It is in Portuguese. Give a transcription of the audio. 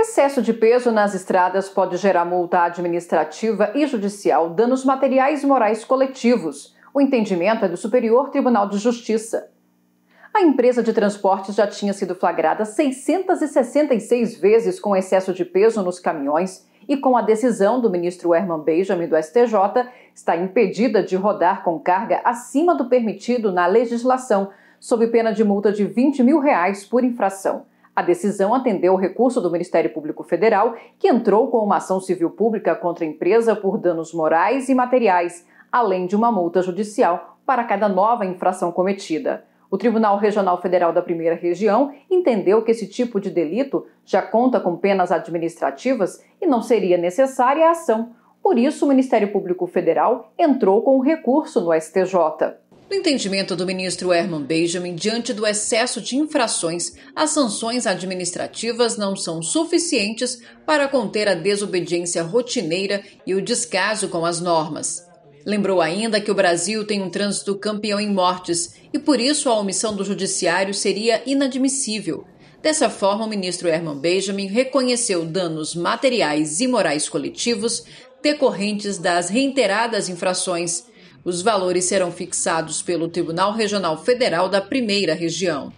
Excesso de peso nas estradas pode gerar multa administrativa e judicial, danos materiais e morais coletivos. O entendimento é do Superior Tribunal de Justiça. A empresa de transportes já tinha sido flagrada 666 vezes com excesso de peso nos caminhões e, com a decisão do ministro Herman Benjamin do STJ, está impedida de rodar com carga acima do permitido na legislação, sob pena de multa de 20 mil reais por infração. A decisão atendeu o recurso do Ministério Público Federal, que entrou com uma ação civil pública contra a empresa por danos morais e materiais, além de uma multa judicial para cada nova infração cometida. O Tribunal Regional Federal da Primeira Região entendeu que esse tipo de delito já conta com penas administrativas e não seria necessária a ação. Por isso, o Ministério Público Federal entrou com o recurso no STJ. No entendimento do ministro Herman Benjamin, diante do excesso de infrações, as sanções administrativas não são suficientes para conter a desobediência rotineira e o descaso com as normas. Lembrou ainda que o Brasil tem um trânsito campeão em mortes e por isso a omissão do judiciário seria inadmissível. Dessa forma, o ministro Herman Benjamin reconheceu danos materiais e morais coletivos decorrentes das reiteradas infrações os valores serão fixados pelo Tribunal Regional Federal da Primeira Região.